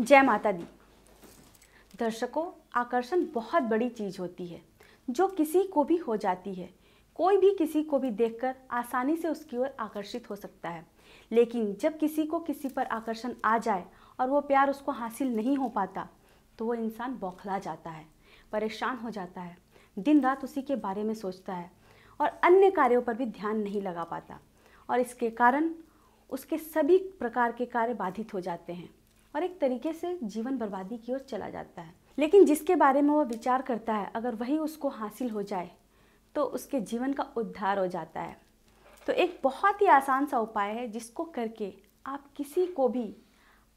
जय माता दी दर्शकों आकर्षण बहुत बड़ी चीज़ होती है जो किसी को भी हो जाती है कोई भी किसी को भी देखकर आसानी से उसकी ओर आकर्षित हो सकता है लेकिन जब किसी को किसी पर आकर्षण आ जाए और वो प्यार उसको हासिल नहीं हो पाता तो वो इंसान बौखला जाता है परेशान हो जाता है दिन रात उसी के बारे में सोचता है और अन्य कार्यों पर भी ध्यान नहीं लगा पाता और इसके कारण उसके सभी प्रकार के कार्य बाधित हो जाते हैं और एक तरीके से जीवन बर्बादी की ओर चला जाता है लेकिन जिसके बारे में वह विचार करता है अगर वही उसको हासिल हो जाए तो उसके जीवन का उद्धार हो जाता है तो एक बहुत ही आसान सा उपाय है जिसको करके आप किसी को भी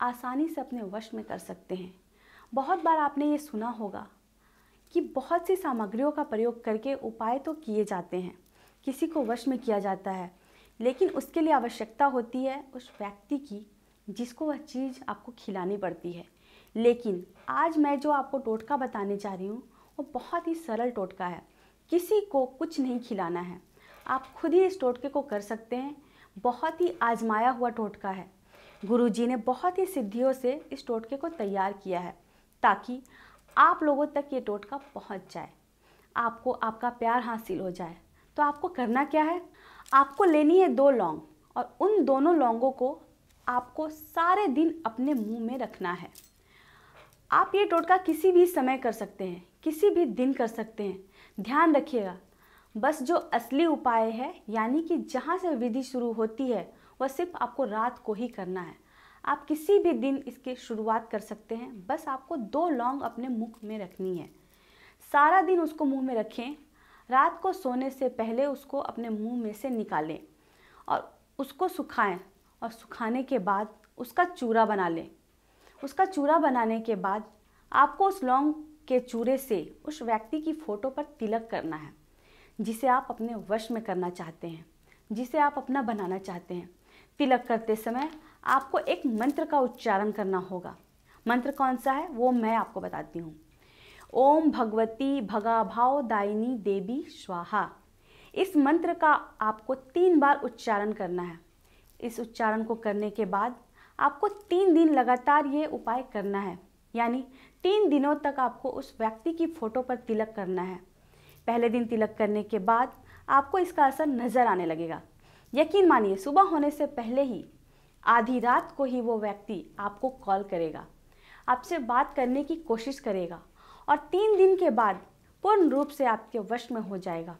आसानी से अपने वश में कर सकते हैं बहुत बार आपने ये सुना होगा कि बहुत सी सामग्रियों का प्रयोग करके उपाय तो किए जाते हैं किसी को वश में किया जाता है लेकिन उसके लिए आवश्यकता होती है उस व्यक्ति की जिसको वह चीज़ आपको खिलानी पड़ती है लेकिन आज मैं जो आपको टोटका बताने जा रही हूँ वो बहुत ही सरल टोटका है किसी को कुछ नहीं खिलाना है आप खुद ही इस टोटके को कर सकते हैं बहुत ही आजमाया हुआ टोटका है गुरुजी ने बहुत ही सिद्धियों से इस टोटके को तैयार किया है ताकि आप लोगों तक ये टोटका पहुंच जाए आपको आपका प्यार हासिल हो जाए तो आपको करना क्या है आपको लेनी है दो लौंग और उन दोनों लौंगों को आपको सारे दिन अपने मुंह में रखना है आप ये टोटका किसी भी समय कर सकते हैं किसी भी दिन कर सकते हैं ध्यान रखिएगा बस जो असली उपाय है यानी कि जहाँ से विधि शुरू होती है वह सिर्फ आपको रात को ही करना है आप किसी भी दिन इसकी शुरुआत कर सकते हैं बस आपको दो लौंग अपने मुख में रखनी है सारा दिन उसको मुंह में रखें रात को सोने से पहले उसको अपने मुंह में से निकालें और उसको सुखाएं और सुखाने के बाद उसका चूरा बना लें उसका चूरा बनाने के बाद आपको उस लौंग के चूरे से उस व्यक्ति की फ़ोटो पर तिलक करना है जिसे आप अपने वश में करना चाहते हैं जिसे आप अपना बनाना चाहते हैं तिलक करते समय आपको एक मंत्र का उच्चारण करना होगा मंत्र कौन सा है वो मैं आपको बताती हूँ ओम भगवती भगाभाव दायिनी देवी स्वाहा इस मंत्र का आपको तीन बार उच्चारण करना है इस उच्चारण को करने के बाद आपको तीन दिन लगातार ये उपाय करना है यानी तीन दिनों तक आपको उस व्यक्ति की फ़ोटो पर तिलक करना है पहले दिन तिलक करने के बाद आपको इसका असर नज़र आने लगेगा यकीन मानिए सुबह होने से पहले ही आधी रात को ही वो व्यक्ति आपको कॉल करेगा आपसे बात करने की कोशिश करेगा और तीन दिन के बाद पूर्ण रूप से आपके वश में हो जाएगा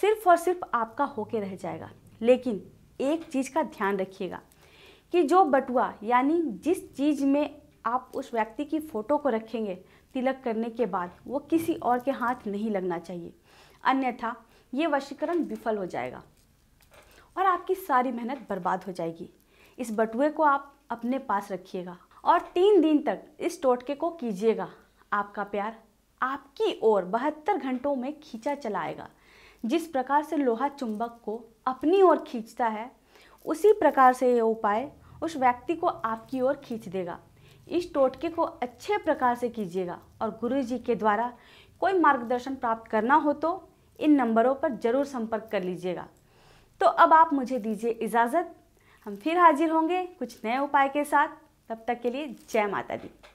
सिर्फ और सिर्फ आपका होके रह जाएगा लेकिन एक चीज़ का ध्यान रखिएगा कि जो बटुआ यानी जिस चीज़ में आप उस व्यक्ति की फ़ोटो को रखेंगे तिलक करने के बाद वो किसी और के हाथ नहीं लगना चाहिए अन्यथा ये वशीकरण विफल हो जाएगा और आपकी सारी मेहनत बर्बाद हो जाएगी इस बटुए को आप अपने पास रखिएगा और तीन दिन तक इस टोटके को कीजिएगा आपका प्यार आपकी ओर बहत्तर घंटों में खींचा चलाएगा जिस प्रकार से लोहा चुंबक को अपनी ओर खींचता है उसी प्रकार से ये उपाय उस व्यक्ति को आपकी ओर खींच देगा इस टोटके को अच्छे प्रकार से कीजिएगा और गुरु जी के द्वारा कोई मार्गदर्शन प्राप्त करना हो तो इन नंबरों पर ज़रूर संपर्क कर लीजिएगा तो अब आप मुझे दीजिए इजाज़त हम फिर हाजिर होंगे कुछ नए उपाय के साथ तब तक के लिए जय माता दी